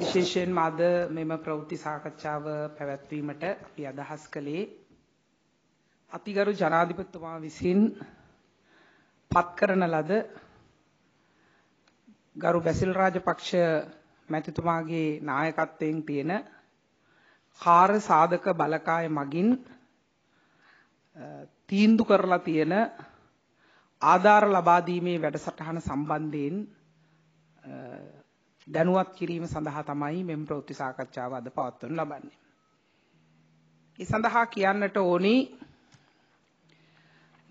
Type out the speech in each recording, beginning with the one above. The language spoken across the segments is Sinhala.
විශේෂයෙන්ම අද මෙම ප්‍රවෘත්ති සාකච්ඡාව පැවැත්වීමට අපි අදහස් කළේ අතිගරු ජනාධිපතිතුමා විසින් පත් කරන ලද ගරු බැසිල් රාජපක්ෂ මැතිතුමාගේ නායකත්වයෙන් තියෙන කාර්ය සාධක බලකාය මගින් තීන්දු කරලා තියෙන ආධාර ලබා දීමේ වැඩසටහන සම්බන්ධයෙන් දැනුවත් කිරීම සඳහා තමයි මෙම ප්‍රවෘත්ති සාකච්ඡාව අද පවත්වනු ලබන්නේ. ඒ සඳහා කියන්නට ඕනි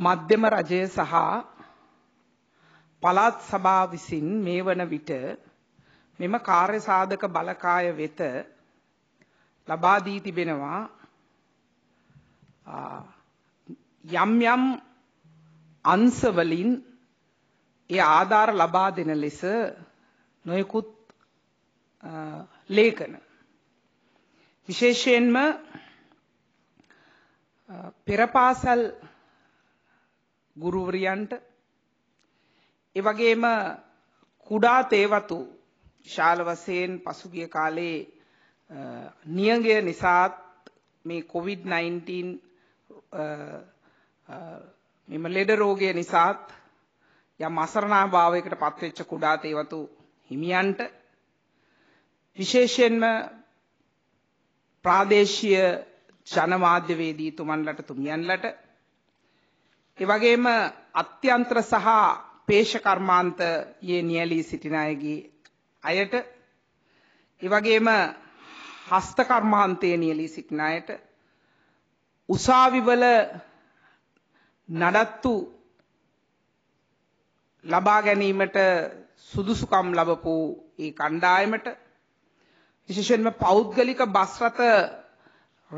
මධ්‍යම රජය සහ පළාත් සභා විසින් මේ වන විට මෙම කාර්ය සාධක බලකාය වෙත ලබා දී තිබෙනවා යම් යම් අංශ වලින් ඒ ආධාර ලබා දෙන ලෙස නොයෙකුත් ලේඛන විශේෂයෙන්ම පෙරපාසල් ගුරුවරියන්ට ඒ වගේම කුඩා තේවතු ශාල වශයෙන් පසුගිය කාලේ නියඟය නිසාත් මේ COVID-19 මෙම ලෙඩ රෝගය නිසාත් යම් අසරණභාවයකට පත්වෙච්ච කුඩා තේවතු හිමියන්ට විශේෂයෙන්ම ප්‍රාදේශීය ජනමාධ්‍යවේදීතුමන්ලට තුමියන්ලට ඒ වගේම අත්‍යන්තර සහ පේෂ කර්මාන්තයේ නියැලී සිටින අයගේ අයට ඒ වගේම හස්ත කර්මාන්තයේ නියැලී සිටින අයට උසාවිවල නඩත්තු ලබා ගැනීමට සුදුසුකම් ලැබපු ඒ කණ්ඩායමට විශේෂයෙන්ම පෞද්ගලික බස් රථ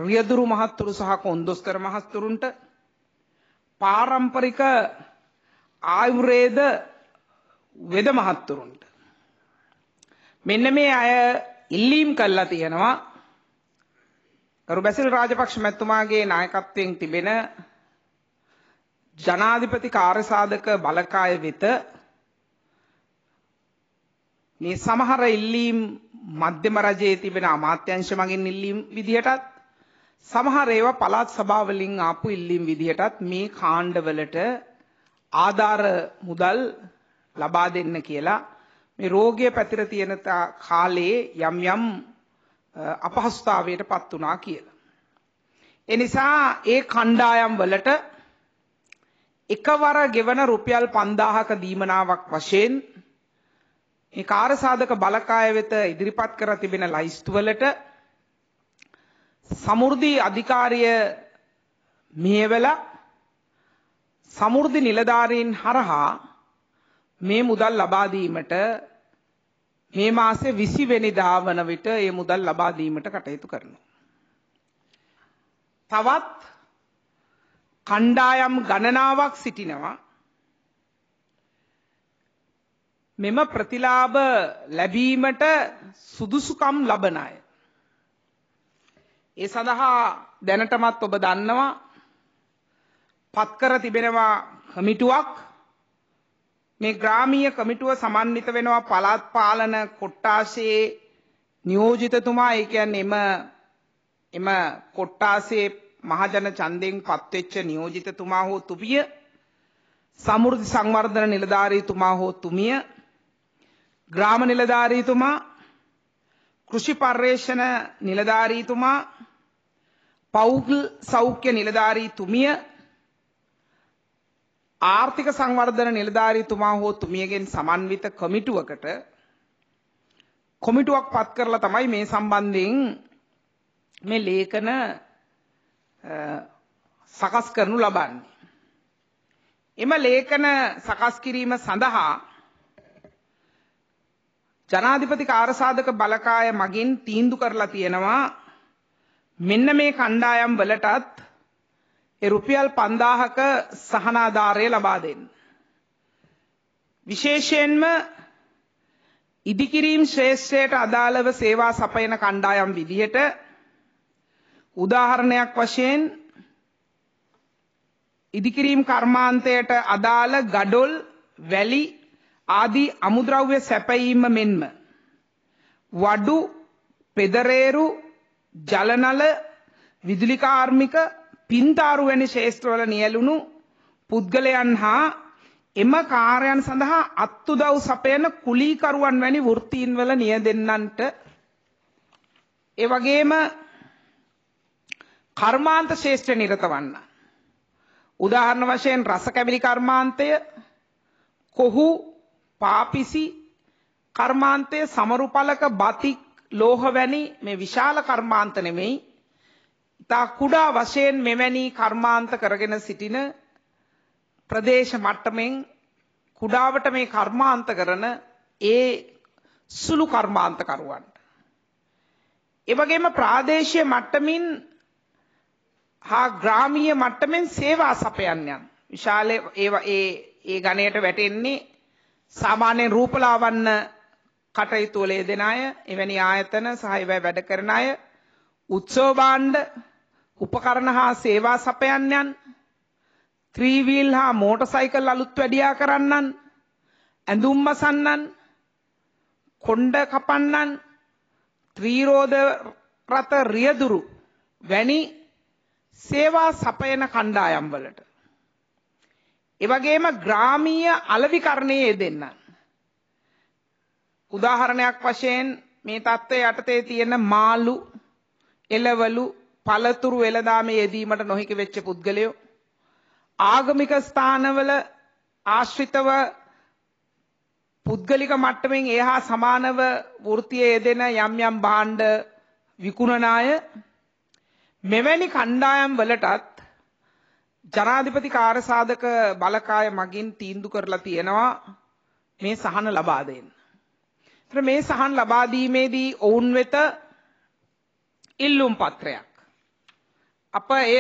රියදුරු මහත්තුරු සහ කොන්දොස්තර මහත්තුරුන්ට පාරම්පරික ආයුර්වේද වෙද මහත්තුරුන්ට මෙන්න මේ අය ඉල්ලීම් කළා තියෙනවා කරු බැසිල් රාජපක්ෂ මැතිතුමාගේ නායකත්වයෙන් තිබෙන ජනාධිපති කාර්යසාධක බලකාය වෙත මේ සමහර ඉල්ලීම් මධ්‍යම රජයේ තිබෙන අමාත්‍යංශ මගින් ඉල්ලීම් විදිහටත් සමහර ඒවා පළාත් සභාවලින් ආපු ඉල්ලීම් විදිහටත් මේ කාණ්ඩවලට ආධාර මුදල් ලබා දෙන්න කියලා මේ රෝගය පැතිර තියෙන කාලයේ යම් යම් අපහසුතාවයට පත් වුණා කියලා. ඒ නිසා ඒ කණ්ඩායම් වලට එකවර ගෙවන රුපියල් 5000ක දීමනාවක් වශයෙන් මේ කාර්යසාධක බලකාය වෙත ඉදිරිපත් කර තිබෙන ලයිස්තුවලට සමෘද්ධි අධිකාරිය මෙහෙවලා සමෘද්ධි නිලධාරීන් හරහා මේ මුදල් ලබා දීමට මේ මාසේ 20 වෙනිදා වන විට මේ මුදල් ලබා දීමට කටයුතු කරනවා. තවත් කණ්ඩායම් ගණනාවක් සිටිනවා මෙම ප්‍රතිලාභ ලැබීමට සුදුසුකම් ලබන අය. ඒ සඳහා දැනටමත් ඔබ දන්නවා පත් කර තිබෙනවා කමිටුවක් මේ ග්‍රාමීය කමිටුව සමන්විත වෙනවා පළාත් පාලන කොට්ටාසේ නියෝජිතතුමා ඒ කියන්නේ එම එම කොට්ටාසේ මහජන ඡන්දයෙන් පත්වෙච්ච නියෝජිතතුමා හෝ තුපිය සමෘද්ධි සංවර්ධන නිලධාරීතුමා හෝ තුමිය ග්‍රාම නිලධාරීතුමා කෘෂි පර්යේෂණ නිලධාරීතුමා පෞද්ගල සෞඛ්‍ය නිලධාරීතුමිය ආර්ථික සංවර්ධන නිලධාරීතුමා හෝ තුමියගෙන් සමන්විත කමිටුවකට කොමිටුවක් පත් කරලා තමයි මේ සම්බන්ධයෙන් මේ ලේඛන සකස් කරනු ලබන්නේ. එම ලේඛන සකස් කිරීම සඳහා ජනාධිපති කාර්සාධක බලකාය මගින් තීන්දු කරලා තියෙනවා මෙන්න මේ කණ්ඩායම් වලටත් ඒ රුපියල් 5000ක සහනාධාරය ලබා දෙන්න. විශේෂයෙන්ම ඉදිකිරීම් ශ්‍රේෂ්ඨයට අදාළව සේවා සපයන කණ්ඩායම් විදිහට උදාහරණයක් වශයෙන් ඉදිකිරීම් කර්මාන්තයට අදාළ ගඩොල් වැලි ආදී අමුද්‍රව්‍ය සැපයීම මෙන්ම වඩු පෙදරේරු ජලනල විදුලි කාර්මික පින්තාරු වැනි ශේෂ්ත්‍රවල නියැලුණු පුද්ගලයන් හා එම කාර්යයන් සඳහා අත්උදව් සපයන කුලීකරුවන් වැනි වෘත්තීන්වල නියදෙන්නන්ට ඒ වගේම කර්මාන්ත ශේෂ්ත්‍ර නිරතවන්න උදාහරණ වශයෙන් රස කැබිලි කර්මාන්තය කොහු පාපිසි කර්මාන්තයේ සමරුපලක බතික් ලෝහ වැනි මේ විශාල කර්මාන්ත නෙමෙයි. ඉතා කුඩා වශයෙන් මෙවැනි කර්මාන්ත කරගෙන සිටින ප්‍රදේශ මට්ටමින් කුඩාවට මේ කර්මාන්ත කරන ඒ සුළු කර්මාන්ත කරුවන්ට. ඒ වගේම ප්‍රාදේශීය මට්ටමින් හා ග්‍රාමීය මට්ටමින් සේවා සපයන්නයන් විශාල ඒ ඒ ගණයට වැටෙන්නේ සාමාන්‍යයෙන් රූපලාවන්‍ය කටයුතු වල යෙදෙන අය, එවැනි ආයතන සහ ඒවා වැඩ කරන අය, උත්සව භාණ්ඩ, උපකරණ හා සේවා සපයන්නයන්, ත්‍රිවිල් හා මෝටර් සයිකල් අලුත් වැඩියා කරන්නන්, ඇඳුම් මසන්නන්, කොණ්ඩ කපන්නන්, ත්‍රිරෝද රත රියදුරු වැනි සේවා සපයන කණ්ඩායම් වලට ඒ වගේම ග්‍රාමීය අලවිකරණයේ යෙදෙන්න. උදාහරණයක් වශයෙන් මේ தත්ත්වය යටතේ තියෙන මාළු, එළවලු, පළතුරු වෙළඳාමේ යෙදීමට නොහැකි වෙච්ච පුද්ගලයෝ ආගමික ස්ථානවල ආශ්‍රිතව පුද්ගලික මට්ටමින් එහා සමානව වෘත්තියේ යෙදෙන යම් යම් භාණ්ඩ විකුණන අය මෙවැනි කණ්ඩායම් වලටත් ජනාධිපති කාර්යසාධක බලකාය මගින් තීන්දුව කරලා තියෙනවා මේ සහන ලබා දෙන්න. ඒතර මේ සහන් ලබා දීමේදී ඔවුන් වෙත ඉල්ලුම් පත්‍රයක්. අප එය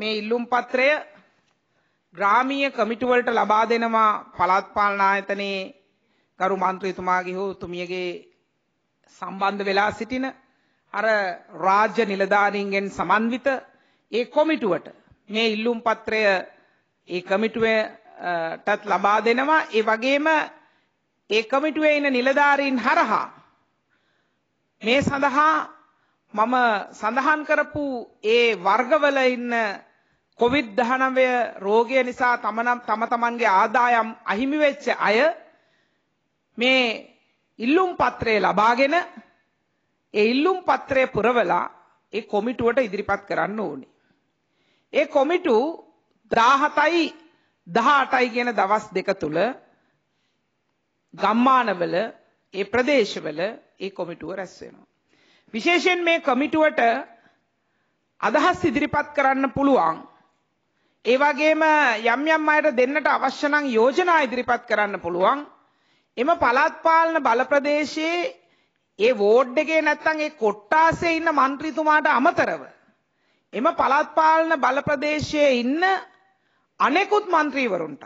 මේ ඉල්ලුම් පත්‍රය ග්‍රාමීය කමිටු වලට ලබා දෙනවා පළාත් පාලන ආයතනයේ ගරු මන්ත්‍රීතුමාගේ හෝ තුමියගේ සම්බන්ධ වෙලා සිටින අර රාජ්‍ය නිලධාරීන්ගෙන් සමන්විත ඒ කොමිටුවට මේ ඉල්ලුම් පත්‍රය ඒ කමිටුවටත් ලබා දෙනවා ඒ වගේම ඒ කමිටුවේ ඉන්න නිලධාරීන් හරහා මේ සඳහා මම සඳහන් කරපු ඒ වර්ගවල ඉන්න කොවිඩ් 19 රෝගය නිසා තම තමන්ගේ ආදායම් අහිමි වෙච්ච අය මේ ඉල්ලුම් පත්‍රය ලබාගෙන ඒ ඉල්ලුම් පත්‍රය පුරවලා ඒ කොමිටුවට ඉදිරිපත් කරන්න ඕනේ. ඒ කොමිටු 17යි 18යි කියන දවස් දෙක තුල ගම්මානවල ඒ ප්‍රදේශවල ඒ කොමිටුව රැස් වෙනවා. විශේෂයෙන් මේ කොමිටුවට අදහස් ඉදිරිපත් කරන්න පුළුවන්. ඒ වගේම යම් යම් අයට දෙන්නට අවශ්‍ය නම් යෝජනා ඉදිරිපත් කරන්න පුළුවන්. එම පළාත් පාලන බල ප්‍රදේශයේ ඒ වෝඩ් එකේ නැත්තම් ඒ කොට්ටාසේ ඉන්න മന്ത്രിතුමාට අමතරව එම පළාත් පාලන බල ප්‍රදේශයේ ඉන්න අනෙකුත් മന്ത്രിවරුන්ටත්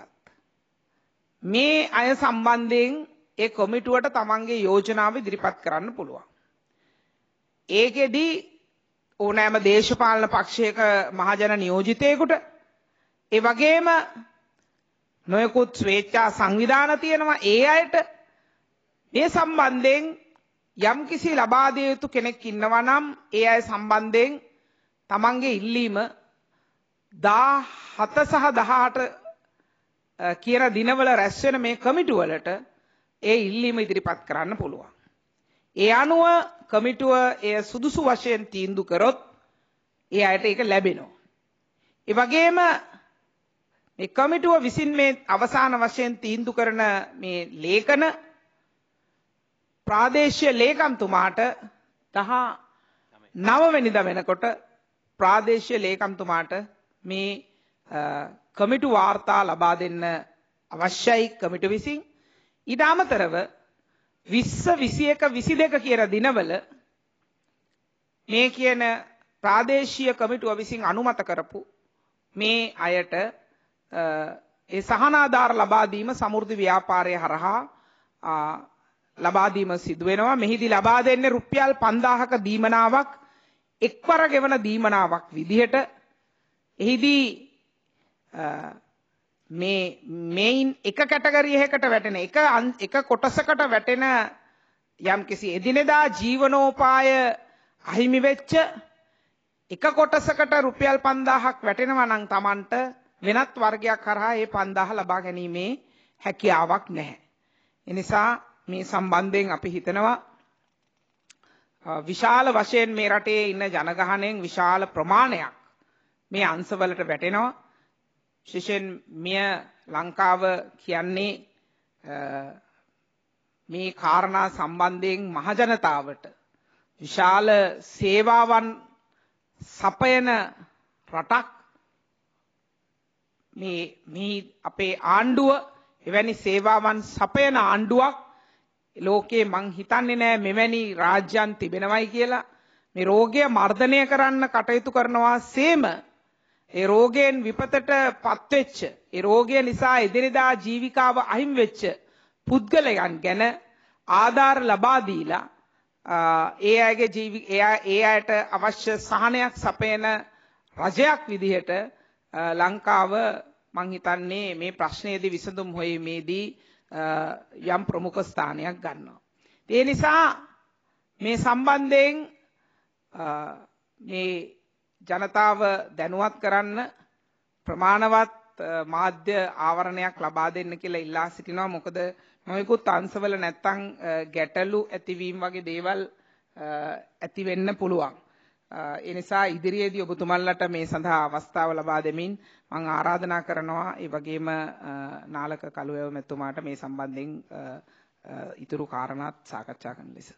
මේ අය සම්බන්ධයෙන් ඒ කොමිටුවට තමන්ගේ යෝජනාව ඉදිරිපත් කරන්න පුළුවන්. ඒකෙදි ඕනෑම දේශපාලන පක්ෂයක මහජන නියෝජිතයෙකුට ඒ වගේම නොයෙකුත් ස්වේච්ඡා සංවිධාන තියෙනවා ඒ අයට මේ සම්බන්ධයෙන් යම්කිසි ලබා දිය යුතු කෙනෙක් ඉන්නවා නම් ඒ අය සම්බන්ධයෙන් තමන්ගේ ඉල්ලීම 17 සහ 18 කියන දිනවල රැස් වෙන මේ කමිටුවලට ඒ ඉල්ලීම ඉදිරිපත් කරන්න පුළුවන්. ඒ අනුව කමිටුව එය සුදුසු වශයෙන් තීන්දු කරොත් ඒ අයට ඒක ලැබෙනවා. ඒ වගේම මේ කමිටුව විසින් මේ අවසාන වශයෙන් තීන්දු කරන මේ ලේඛන ප්‍රාදේශීය ලේකම්තුමාට 19 වෙනිදා වෙනකොට ප්‍රාදේශීය ලේකම්තුමාට මේ කමිටු වාර්තා ලබා දෙන්න අවශ්‍යයි කමිටු විසින් ඊට අමතරව 20 21 22 කියන දිනවල මේ කියන ප්‍රාදේශීය කමිටුව විසින් අනුමත කරපු මේ අයට ඒ සහනාධාර ලබා දීම සමෘද්ධි ව්‍යාපාරය හරහා ලබා දීම සිදු වෙනවා මෙහිදී ලබා දෙන්නේ රුපියල් 5000ක දීමනාවක් එක්වර ගෙවන දීමනාවක් විදිහට එහිදී මේ මේන් එක කැටගරි එකකට වැටෙන එක එක කොටසකට වැටෙන යම්කිසි එදිනෙදා ජීවනෝපාය අහිමි වෙච්ච එක කොටසකට රුපියල් 5000ක් වැටෙනවා නම් Tamanට වෙනත් වර්ගයක් කරහා ඒ 5000 ලබා ගැනීමේ හැකියාවක් නැහැ. එනිසා මේ සම්බන්ධයෙන් අපි හිතනවා විශාල වශයෙන් මේ රටේ ඉන්න ජනගහණයෙන් විශාල ප්‍රමාණයක් මේ අංශවලට වැටෙනවා. විශේෂයෙන් මෙය ලංකාව කියන්නේ මේ කාරණා සම්බන්ධයෙන් මහජනතාවට විශාල සේවාවන් සපයන රටක් මේ මේ අපේ ආණ්ඩුව එවැනි සේවාවන් සපයන ආණ්ඩුවක් ලෝකේ මං හිතන්නේ නෑ මෙවැනි රාජ්‍යන් තිබෙනවයි කියලා මේ රෝගය මර්ධනය කරන්න කටයුතු කරනවා සේම ඒ රෝගයෙන් විපතට පත්වෙච්ච ඒ රෝගය නිසා එදිනෙදා ජීවිකාව අහිමි වෙච්ච පුද්ගලයන් ගැන ආධාර ලබා දීලා ඒ අයගේ ජීවි ඒ අයට අවශ්‍ය සහනයක් සපයන රජයක් විදිහට ලංකාව මං හිතන්නේ මේ ප්‍රශ්නයේදී විසඳුම් හොයීමේදී යම් ප්‍රමුඛ ස්ථානයක් ගන්නවා. ඒ නිසා මේ සම්බන්ධයෙන් මේ ජනතාව දැනුවත් කරන්න ප්‍රමාණවත් මාධ්‍ය ආවරණයක් ලබා දෙන්න කියලා ඉල්ලා සිටිනවා. මොකද නොයෙකුත් අංශවල නැත්තම් ගැටලු ඇතිවීම වගේ දේවල් ඇති වෙන්න පුළුවන්. ඒ නිසා ඉදිරියේදී ඔබතුමන්ලට මේ සඳහා අවස්ථාව ලබා දෙමින් මම ආරාධනා කරනවා ඒ වගේම නාලක කළුවැව මෙතුමාට මේ සම්බන්ධයෙන් ඉතුරු කාරණාත් සාකච්ඡා කරන්න ලෙස.